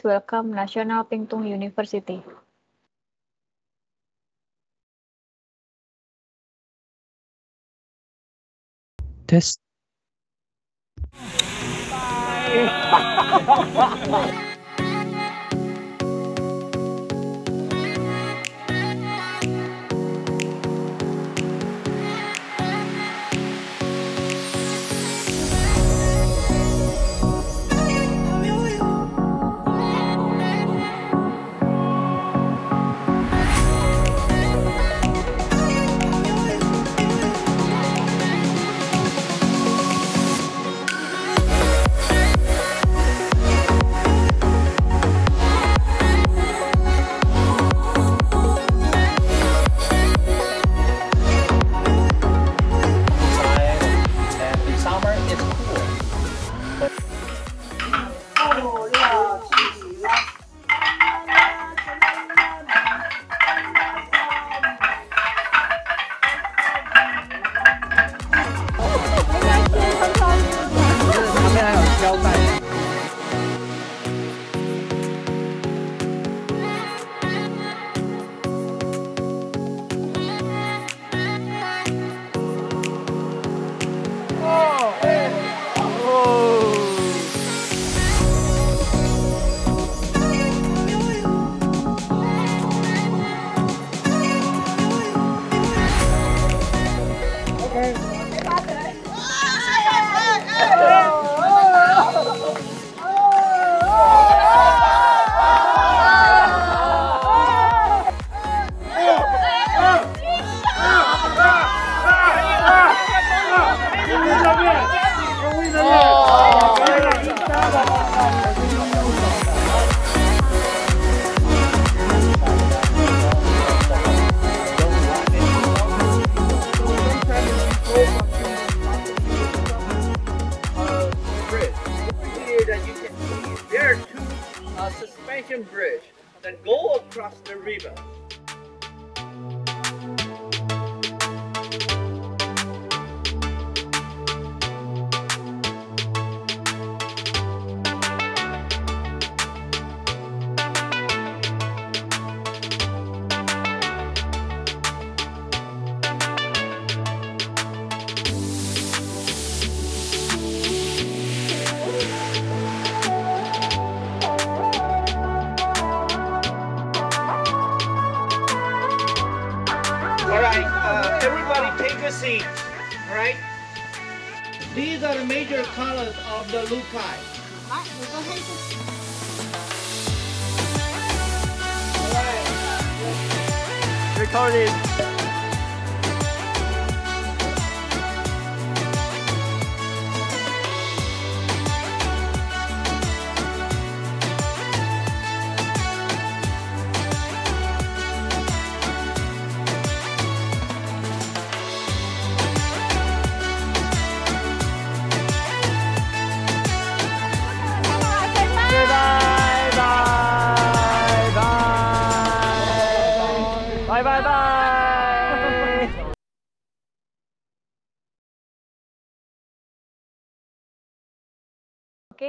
welcome National Pingtung University. Test. There are two uh, suspension bridges that go across the river. colors of the Lukai. Alright, Recording.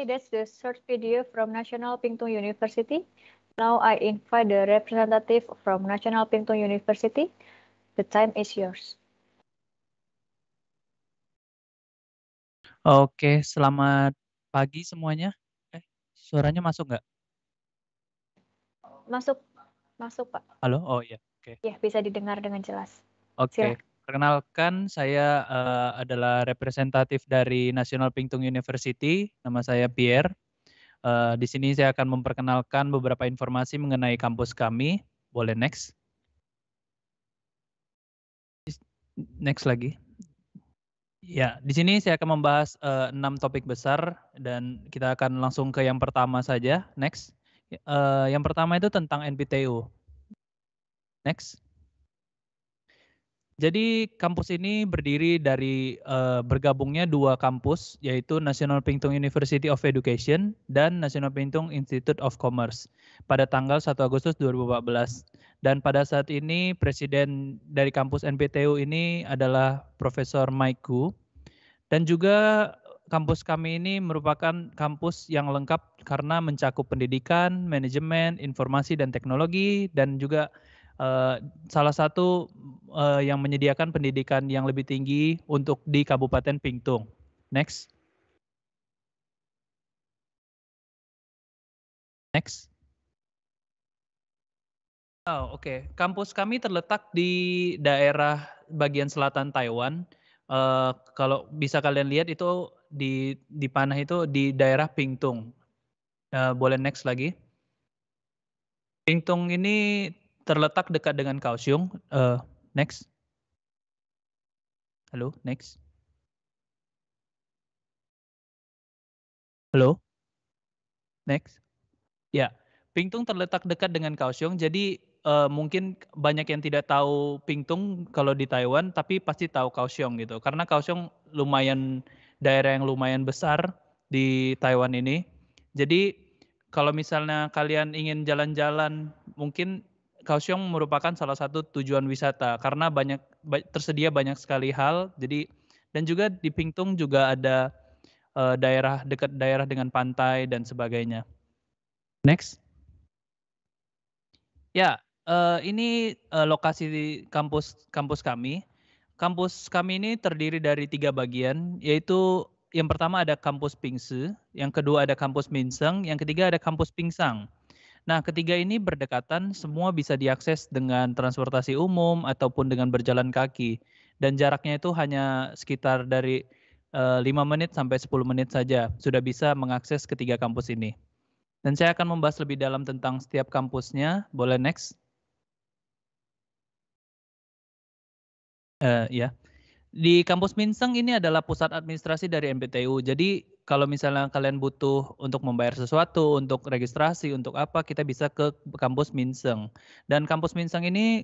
that's the short video from National Pingtung University. Now I invite the representative from National Pingtung University. The time is yours. Oke, selamat pagi semuanya. Eh, suaranya masuk nggak? Masuk, masuk Pak. Halo, oh iya. Oke. Okay. Ya, bisa didengar dengan jelas. Oke. Okay. Perkenalkan, saya uh, adalah representatif dari National Pingtung University. Nama saya Pierre. Uh, di sini saya akan memperkenalkan beberapa informasi mengenai kampus kami. Boleh next. Next lagi. Ya, di sini saya akan membahas uh, enam topik besar dan kita akan langsung ke yang pertama saja. Next. Uh, yang pertama itu tentang NPTU. Next. Jadi kampus ini berdiri dari uh, bergabungnya dua kampus yaitu National Pingtung University of Education dan National Pingtung Institute of Commerce pada tanggal 1 Agustus 2014. Dan pada saat ini presiden dari kampus NPTU ini adalah Profesor Mike Gu. Dan juga kampus kami ini merupakan kampus yang lengkap karena mencakup pendidikan, manajemen, informasi dan teknologi dan juga Eh, salah satu uh, yang menyediakan pendidikan yang lebih tinggi untuk di Kabupaten Pingtung. Next. Next. Oh, oke. Okay. Kampus kami terletak di daerah bagian selatan Taiwan. Uh, kalau bisa kalian lihat itu di di panah itu di daerah Pingtung. Uh, boleh next lagi. Pingtung ini terletak dekat dengan kalsium. Uh, next. Halo, next. Halo. Next. Ya, pingtung terletak dekat dengan kalsium. Jadi uh, mungkin banyak yang tidak tahu pingtung kalau di Taiwan, tapi pasti tahu kalsium gitu. Karena kalsium lumayan daerah yang lumayan besar di Taiwan ini. Jadi kalau misalnya kalian ingin jalan-jalan, mungkin Kaohsiung merupakan salah satu tujuan wisata karena banyak tersedia banyak sekali hal. Jadi dan juga di Pingtung juga ada uh, daerah dekat daerah dengan pantai dan sebagainya. Next. Ya, uh, ini uh, lokasi di kampus kampus kami. Kampus kami ini terdiri dari tiga bagian, yaitu yang pertama ada kampus Pingse, yang kedua ada kampus Minseng, yang ketiga ada kampus Pingsang. Nah, ketiga ini berdekatan, semua bisa diakses dengan transportasi umum ataupun dengan berjalan kaki. Dan jaraknya itu hanya sekitar dari uh, menit sampai 10 menit saja sudah bisa mengakses ketiga kampus ini. Dan saya akan membahas lebih dalam tentang setiap kampusnya. Boleh next? Uh, ya. Di kampus Minseng ini adalah pusat administrasi dari MPTU. Jadi kalau misalnya kalian butuh untuk membayar sesuatu, untuk registrasi, untuk apa, kita bisa ke kampus Minseng. Dan kampus Minseng ini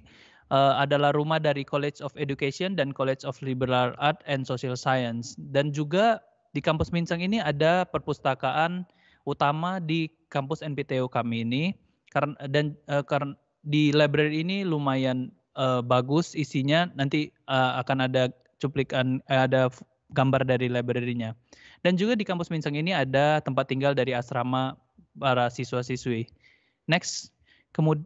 uh, adalah rumah dari College of Education dan College of Liberal Art and Social Science. Dan juga di kampus Minseng ini ada perpustakaan utama di kampus NPTU kami ini. Karena dan uh, karena di library ini lumayan uh, bagus isinya. Nanti uh, akan ada cuplikan, uh, ada gambar dari library-nya. Dan juga di kampus Minseng ini ada tempat tinggal dari asrama para siswa-siswi. Next, kemud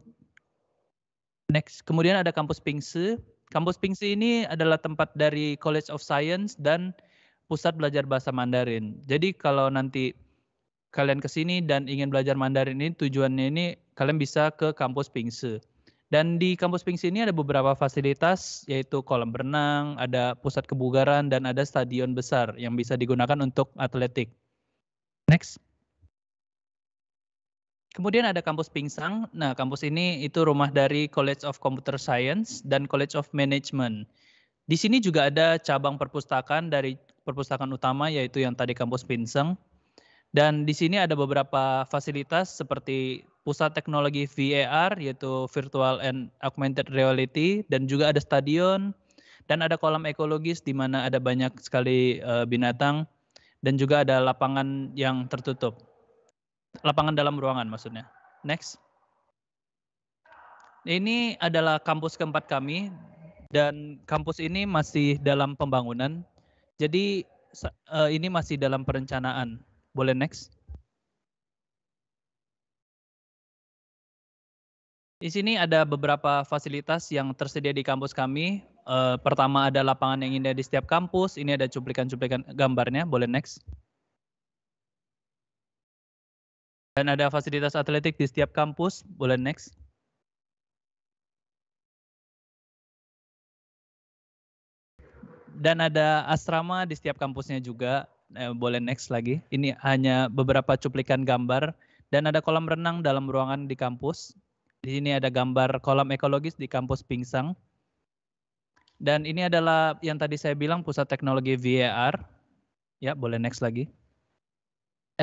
next kemudian ada kampus Pingsi. Kampus Pingsi ini adalah tempat dari College of Science dan pusat belajar bahasa Mandarin. Jadi kalau nanti kalian ke sini dan ingin belajar Mandarin ini tujuannya ini kalian bisa ke kampus Pingsi. Dan di kampus Pink ini ada beberapa fasilitas yaitu kolam berenang, ada pusat kebugaran dan ada stadion besar yang bisa digunakan untuk atletik. Next. Kemudian ada kampus Pingsang. Nah, kampus ini itu rumah dari College of Computer Science dan College of Management. Di sini juga ada cabang perpustakaan dari perpustakaan utama yaitu yang tadi kampus Pingsang. Dan di sini ada beberapa fasilitas seperti pusat teknologi VAR yaitu virtual and augmented reality dan juga ada stadion dan ada kolam ekologis di mana ada banyak sekali uh, binatang dan juga ada lapangan yang tertutup. Lapangan dalam ruangan maksudnya. Next. Ini adalah kampus keempat kami dan kampus ini masih dalam pembangunan. Jadi uh, ini masih dalam perencanaan. Boleh next? Di sini ada beberapa fasilitas yang tersedia di kampus kami. Uh, pertama ada lapangan yang indah di setiap kampus. Ini ada cuplikan-cuplikan gambarnya. Boleh next. Dan ada fasilitas atletik di setiap kampus. Boleh next. Dan ada asrama di setiap kampusnya juga. Eh, boleh next lagi. Ini hanya beberapa cuplikan gambar. Dan ada kolam renang dalam ruangan di kampus di sini ada gambar kolam ekologis di kampus Pingsang. Dan ini adalah yang tadi saya bilang pusat teknologi VAR. Ya, boleh next lagi.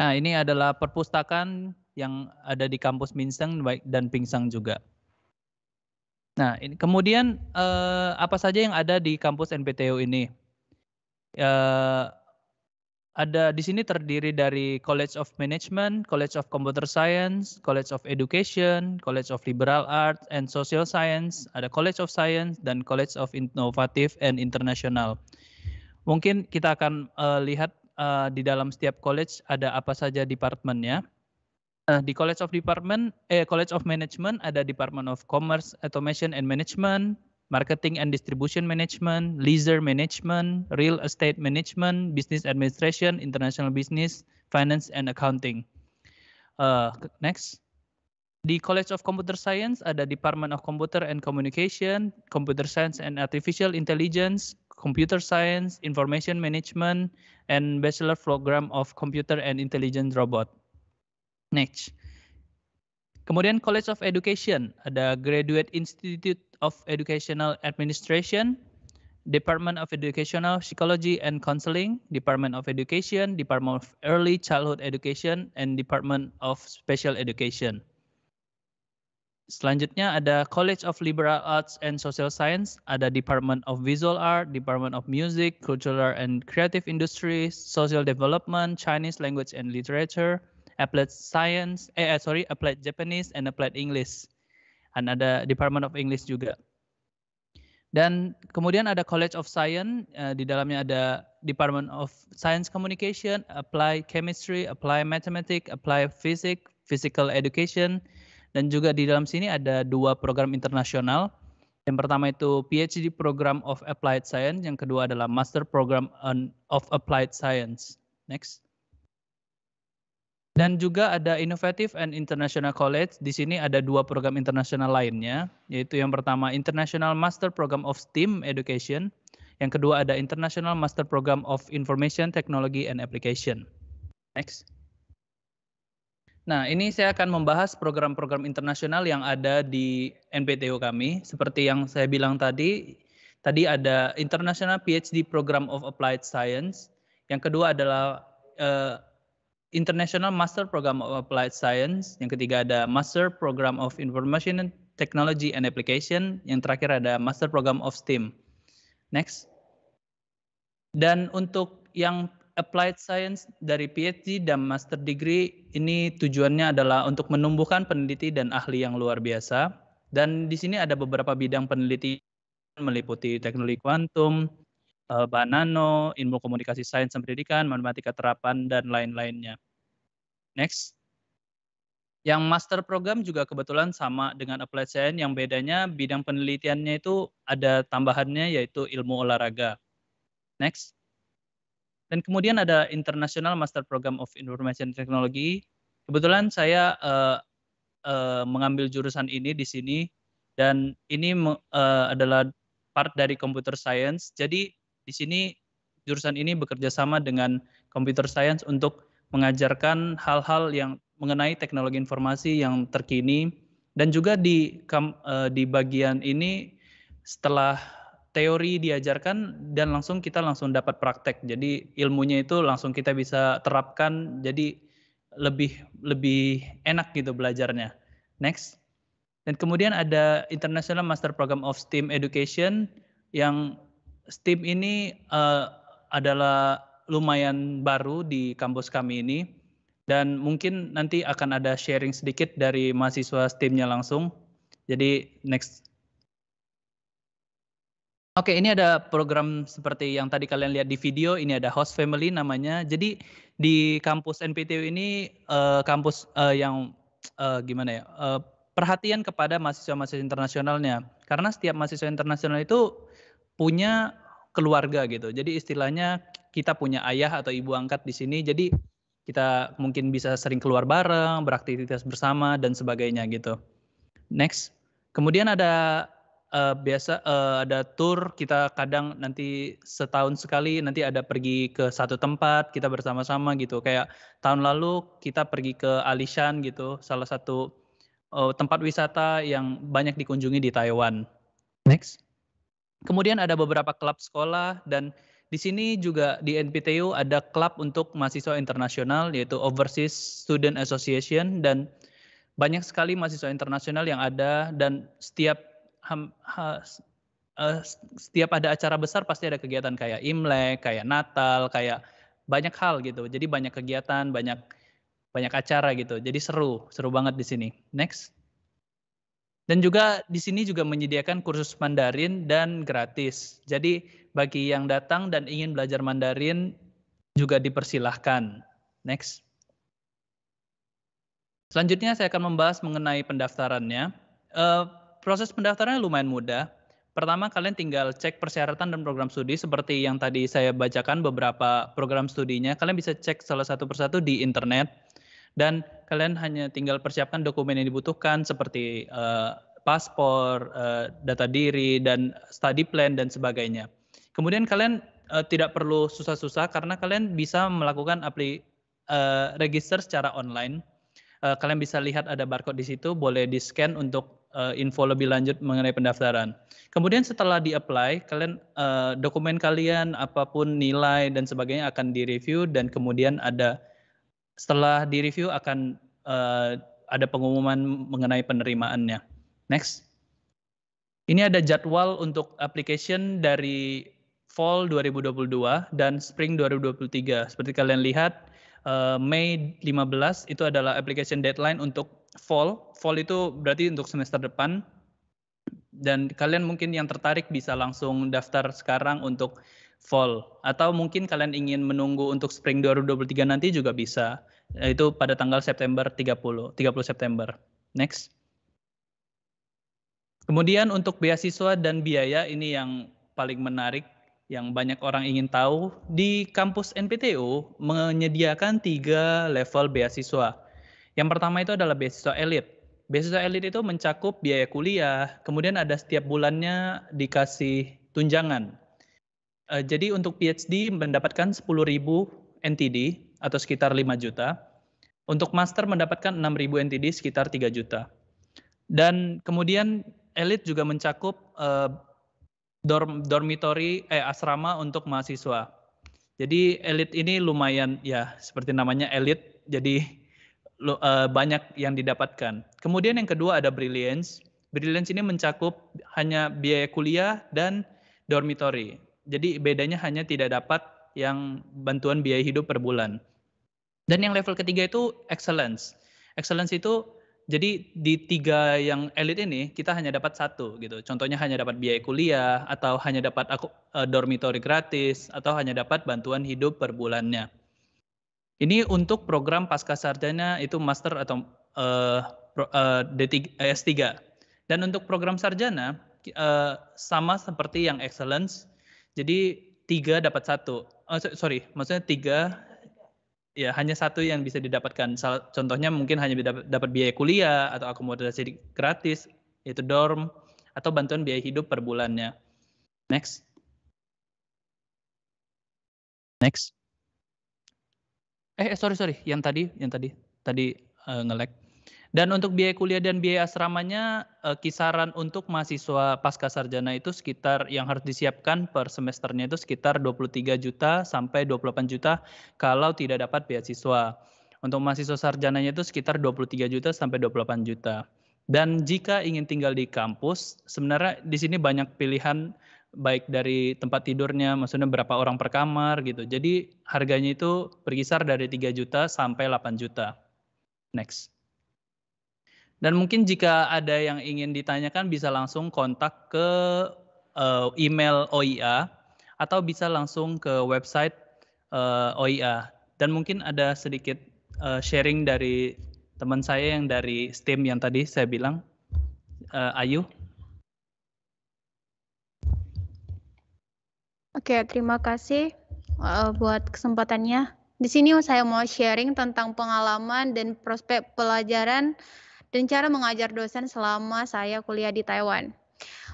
Nah, ini adalah perpustakaan yang ada di kampus Pingsang dan Pingsang juga. Nah, ini, kemudian eh, apa saja yang ada di kampus NPTU ini? Eh, ada di sini terdiri dari College of Management, College of Computer Science, College of Education, College of Liberal Arts and Social Science, ada College of Science dan College of Innovative and International. Mungkin kita akan uh, lihat uh, di dalam setiap college ada apa saja departemennya. Uh, nah, di College of Department, eh, College of Management ada Department of Commerce, Automation and Management, marketing and distribution management, leisure management, real estate management, business administration, international business, finance and accounting. Uh, next. Di College of Computer Science ada Department of Computer and Communication, Computer Science and Artificial Intelligence, Computer Science, Information Management, and Bachelor Program of Computer and Intelligent Robot. Next. Kemudian College of Education, ada Graduate Institute of Educational Administration, Department of Educational Psychology and Counseling, Department of Education, Department of Early Childhood Education, and Department of Special Education. Selanjutnya ada College of Liberal Arts and Social Science, ada Department of Visual Art, Department of Music, Cultural and Creative Industries, Social Development, Chinese Language and Literature, applied science, eh, eh sorry, applied Japanese and applied English. Dan ada Department of English juga. Dan kemudian ada College of Science, uh, di dalamnya ada Department of Science Communication, Apply Chemistry, Apply Mathematics, Apply Physics, Physical Education, dan juga di dalam sini ada dua program internasional. Yang pertama itu PhD Program of Applied Science, yang kedua adalah Master Program of Applied Science. Next. Dan juga ada Innovative and International College. Di sini ada dua program internasional lainnya, yaitu yang pertama International Master Program of STEAM Education, yang kedua ada International Master Program of Information Technology and Application. Next. Nah, ini saya akan membahas program-program internasional yang ada di NPTU kami. Seperti yang saya bilang tadi, tadi ada International PhD Program of Applied Science. Yang kedua adalah uh, International Master Program of Applied Science, yang ketiga ada Master Program of Information Technology and Application, yang terakhir ada Master Program of STEAM. Next. Dan untuk yang Applied Science dari PhD dan Master Degree, ini tujuannya adalah untuk menumbuhkan peneliti dan ahli yang luar biasa. Dan di sini ada beberapa bidang peneliti meliputi teknologi kuantum, uh, eh, bahan nano, ilmu komunikasi sains dan pendidikan, matematika terapan, dan lain-lainnya. Next. Yang master program juga kebetulan sama dengan applied science, yang bedanya bidang penelitiannya itu ada tambahannya yaitu ilmu olahraga. Next. Dan kemudian ada International Master Program of Information Technology. Kebetulan saya uh, uh, mengambil jurusan ini di sini dan ini uh, adalah part dari computer science. Jadi di sini jurusan ini bekerja sama dengan computer science untuk mengajarkan hal-hal yang mengenai teknologi informasi yang terkini dan juga di e, di bagian ini setelah teori diajarkan dan langsung kita langsung dapat praktek. Jadi ilmunya itu langsung kita bisa terapkan jadi lebih lebih enak gitu belajarnya. Next. Dan kemudian ada International Master Program of STEAM Education yang STEAM ini uh, adalah lumayan baru di kampus kami ini dan mungkin nanti akan ada sharing sedikit dari mahasiswa steam langsung. Jadi next. Oke, ini ada program seperti yang tadi kalian lihat di video, ini ada host family namanya. Jadi di kampus NPTU ini uh, kampus uh, yang uh, gimana ya? Uh, perhatian kepada mahasiswa-mahasiswa internasionalnya. Karena setiap mahasiswa internasional itu punya keluarga gitu. Jadi istilahnya kita punya ayah atau ibu angkat di sini. Jadi kita mungkin bisa sering keluar bareng, beraktivitas bersama dan sebagainya gitu. Next. Kemudian ada uh, biasa uh, ada tour kita kadang nanti setahun sekali nanti ada pergi ke satu tempat kita bersama-sama gitu kayak tahun lalu kita pergi ke Alishan gitu salah satu uh, tempat wisata yang banyak dikunjungi di Taiwan next Kemudian ada beberapa klub sekolah dan di sini juga di NPTU ada klub untuk mahasiswa internasional yaitu Overseas Student Association dan banyak sekali mahasiswa internasional yang ada dan setiap ham, ha, e, setiap ada acara besar pasti ada kegiatan kayak Imlek, kayak Natal, kayak banyak hal gitu. Jadi banyak kegiatan, banyak banyak acara gitu. Jadi seru, seru banget di sini. Next. Dan juga di sini juga menyediakan kursus Mandarin dan gratis. Jadi bagi yang datang dan ingin belajar Mandarin juga dipersilahkan. Next. Selanjutnya saya akan membahas mengenai pendaftarannya. Uh, proses pendaftarannya lumayan mudah. Pertama kalian tinggal cek persyaratan dan program studi seperti yang tadi saya bacakan beberapa program studinya. Kalian bisa cek salah satu persatu di internet. Dan kalian hanya tinggal persiapkan dokumen yang dibutuhkan seperti uh, paspor, uh, data diri, dan study plan dan sebagainya. Kemudian kalian uh, tidak perlu susah-susah karena kalian bisa melakukan apli uh, register secara online. Uh, kalian bisa lihat ada barcode di situ, boleh di scan untuk uh, info lebih lanjut mengenai pendaftaran. Kemudian setelah di apply, kalian uh, dokumen kalian, apapun nilai dan sebagainya akan direview dan kemudian ada setelah di review akan uh, ada pengumuman mengenai penerimaannya. Next. Ini ada jadwal untuk application dari fall 2022 dan spring 2023. Seperti kalian lihat, uh, Mei 15 itu adalah application deadline untuk fall. Fall itu berarti untuk semester depan. Dan kalian mungkin yang tertarik bisa langsung daftar sekarang untuk fall atau mungkin kalian ingin menunggu untuk spring 2023 nanti juga bisa itu pada tanggal September 30 30 September next kemudian untuk beasiswa dan biaya ini yang paling menarik yang banyak orang ingin tahu di kampus NPTU menyediakan tiga level beasiswa yang pertama itu adalah beasiswa elit Beasiswa elit itu mencakup biaya kuliah, kemudian ada setiap bulannya dikasih tunjangan Eh, jadi untuk PhD mendapatkan 10.000 NTD atau sekitar 5 juta. Untuk master mendapatkan 6.000 NTD sekitar 3 juta. Dan kemudian elit juga mencakup uh, dorm, dormitory eh asrama untuk mahasiswa. Jadi elit ini lumayan ya seperti namanya elit. Jadi uh, banyak yang didapatkan. Kemudian yang kedua ada brilliance. Brilliance ini mencakup hanya biaya kuliah dan dormitory. Jadi bedanya hanya tidak dapat yang bantuan biaya hidup per bulan. Dan yang level ketiga itu excellence. Excellence itu jadi di tiga yang elit ini kita hanya dapat satu gitu. Contohnya hanya dapat biaya kuliah atau hanya dapat aku, uh, dormitory gratis atau hanya dapat bantuan hidup per bulannya. Ini untuk program pasca sarjana itu master atau uh, pro, uh, D3, S3. Dan untuk program sarjana uh, sama seperti yang excellence jadi tiga dapat satu. Oh, sorry, maksudnya tiga ya hanya satu yang bisa didapatkan. Contohnya mungkin hanya dapat biaya kuliah atau akomodasi gratis, yaitu dorm atau bantuan biaya hidup per bulannya. Next. Next. Eh, eh sorry sorry, yang tadi, yang tadi, tadi uh, ngelag. Dan untuk biaya kuliah dan biaya asramanya eh, kisaran untuk mahasiswa pasca sarjana itu sekitar yang harus disiapkan per semesternya itu sekitar 23 juta sampai 28 juta kalau tidak dapat beasiswa. Untuk mahasiswa sarjananya itu sekitar 23 juta sampai 28 juta. Dan jika ingin tinggal di kampus, sebenarnya di sini banyak pilihan baik dari tempat tidurnya, maksudnya berapa orang per kamar gitu. Jadi harganya itu berkisar dari 3 juta sampai 8 juta. Next. Dan mungkin jika ada yang ingin ditanyakan bisa langsung kontak ke uh, email OIA atau bisa langsung ke website uh, eh, OIA. Dan mungkin ada sedikit uh, sharing dari teman saya yang dari STEAM yang tadi saya bilang, uh, Ayu. Oke, terima kasih uh, buat kesempatannya. Di sini saya mau sharing tentang pengalaman dan prospek pelajaran dan cara mengajar dosen selama saya kuliah di Taiwan.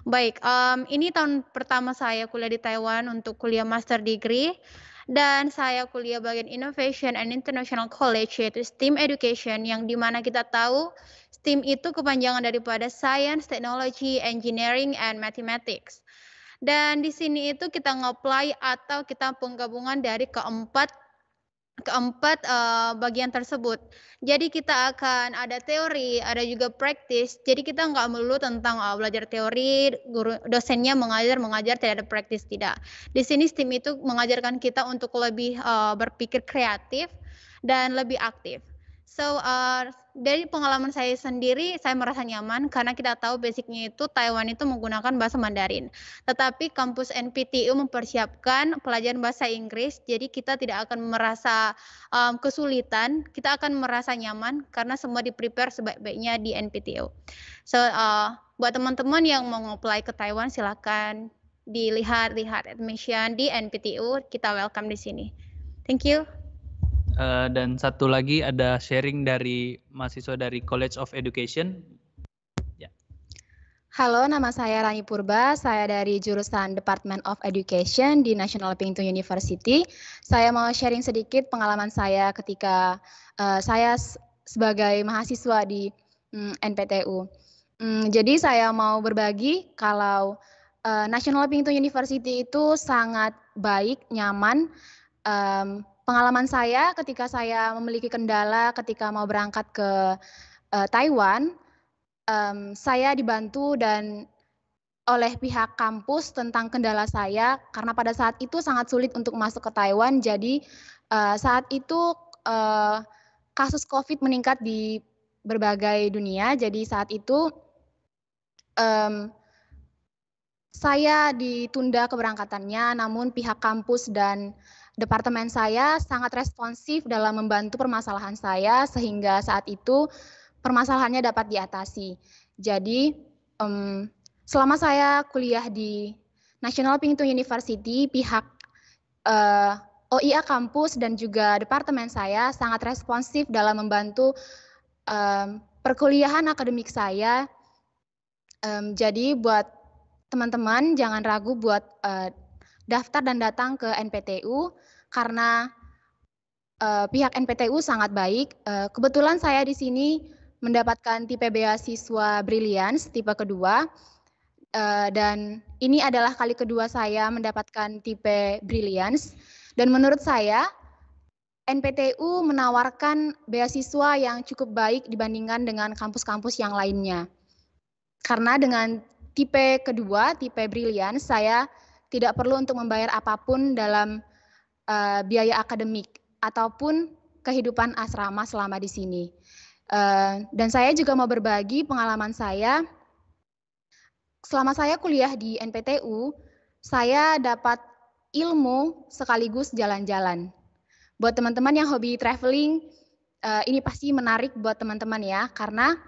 Baik, um, ini tahun pertama saya kuliah di Taiwan untuk kuliah master degree dan saya kuliah bagian Innovation and International College yaitu STEAM Education yang dimana kita tahu STEAM itu kepanjangan daripada Science, Technology, Engineering, and Mathematics. Dan di sini itu kita ngeplay atau kita penggabungan dari keempat keempat uh, bagian tersebut. Jadi kita akan ada teori, ada juga praktis. Jadi kita nggak melulu tentang uh, belajar teori, guru dosennya mengajar mengajar tidak ada praktis tidak. Di sini STEAM itu mengajarkan kita untuk lebih uh, berpikir kreatif dan lebih aktif. So uh, dari pengalaman saya sendiri, saya merasa nyaman karena kita tahu basicnya itu Taiwan itu menggunakan bahasa Mandarin. Tetapi kampus NPTU mempersiapkan pelajaran bahasa Inggris, jadi kita tidak akan merasa um, kesulitan, kita akan merasa nyaman karena semua di prepare sebaik-baiknya di NPTU. So uh, buat teman-teman yang mau apply ke Taiwan, silakan dilihat lihat admission di NPTU, kita welcome di sini. Thank you. Eh, dan satu lagi ada sharing dari mahasiswa dari College of Education. Ya. Halo, nama saya Rani Purba. Saya dari jurusan Department of Education di National Pingtung University. Saya mau sharing sedikit pengalaman saya ketika uh, saya sebagai mahasiswa di um, mm, NPTU. Um, mm, jadi saya mau berbagi kalau uh, National Pingtung University itu sangat baik, nyaman, um, pengalaman saya ketika saya memiliki kendala ketika mau berangkat ke uh, Taiwan, um, saya dibantu dan oleh pihak kampus tentang kendala saya karena pada saat itu sangat sulit untuk masuk ke Taiwan. Jadi uh, saat itu uh, kasus COVID meningkat di berbagai dunia. Jadi saat itu um, saya ditunda keberangkatannya, namun pihak kampus dan departemen saya sangat responsif dalam membantu permasalahan saya sehingga saat itu permasalahannya dapat diatasi. Jadi um, selama saya kuliah di National Pingtung University, pihak uh, eh, OIA kampus dan juga departemen saya sangat responsif dalam membantu um, perkuliahan akademik saya. Um, jadi buat teman-teman jangan ragu buat uh, daftar dan datang ke NPTU karena uh, pihak NPTU sangat baik. Uh, kebetulan saya di sini mendapatkan tipe beasiswa Brilliance tipe kedua uh, dan ini adalah kali kedua saya mendapatkan tipe Brilliance dan menurut saya NPTU menawarkan beasiswa yang cukup baik dibandingkan dengan kampus-kampus yang lainnya. Karena dengan tipe kedua, tipe brilian, saya tidak perlu untuk membayar apapun dalam uh, biaya akademik ataupun kehidupan asrama selama di sini. Uh, dan saya juga mau berbagi pengalaman saya. Selama saya kuliah di NPTU, saya dapat ilmu sekaligus jalan-jalan. Buat teman-teman yang hobi traveling, uh, ini pasti menarik buat teman-teman ya, karena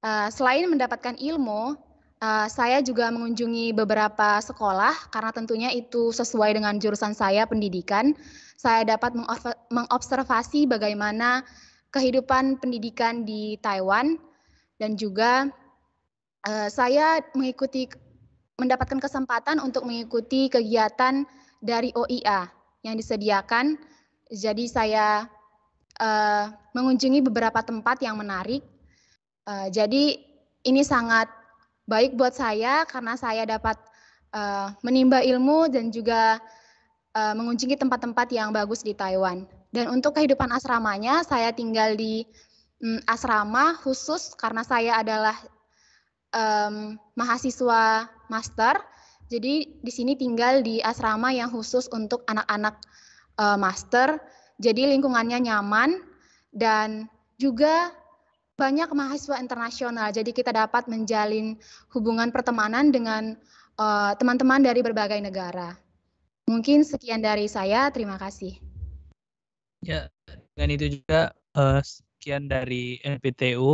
uh, selain mendapatkan ilmu, Eh, saya juga mengunjungi beberapa sekolah karena tentunya itu sesuai dengan jurusan saya pendidikan. Saya dapat mengobservasi bagaimana kehidupan pendidikan di Taiwan dan juga uh, saya mengikuti mendapatkan kesempatan untuk mengikuti kegiatan dari OIA yang disediakan. Jadi saya uh, mengunjungi beberapa tempat yang menarik. Uh, jadi ini sangat baik buat saya karena saya dapat uh, menimba ilmu dan juga uh, mengunjungi tempat-tempat yang bagus di Taiwan. Dan untuk kehidupan asramanya, saya tinggal di um, asrama khusus karena saya adalah um, mahasiswa master. Jadi di sini tinggal di asrama yang khusus untuk anak-anak uh, master. Jadi lingkungannya nyaman dan juga banyak mahasiswa internasional. Jadi kita dapat menjalin hubungan pertemanan dengan eh, teman-teman uh, dari berbagai negara. Mungkin sekian dari saya. Terima kasih. Ya, dengan itu juga uh, sekian dari NPTU.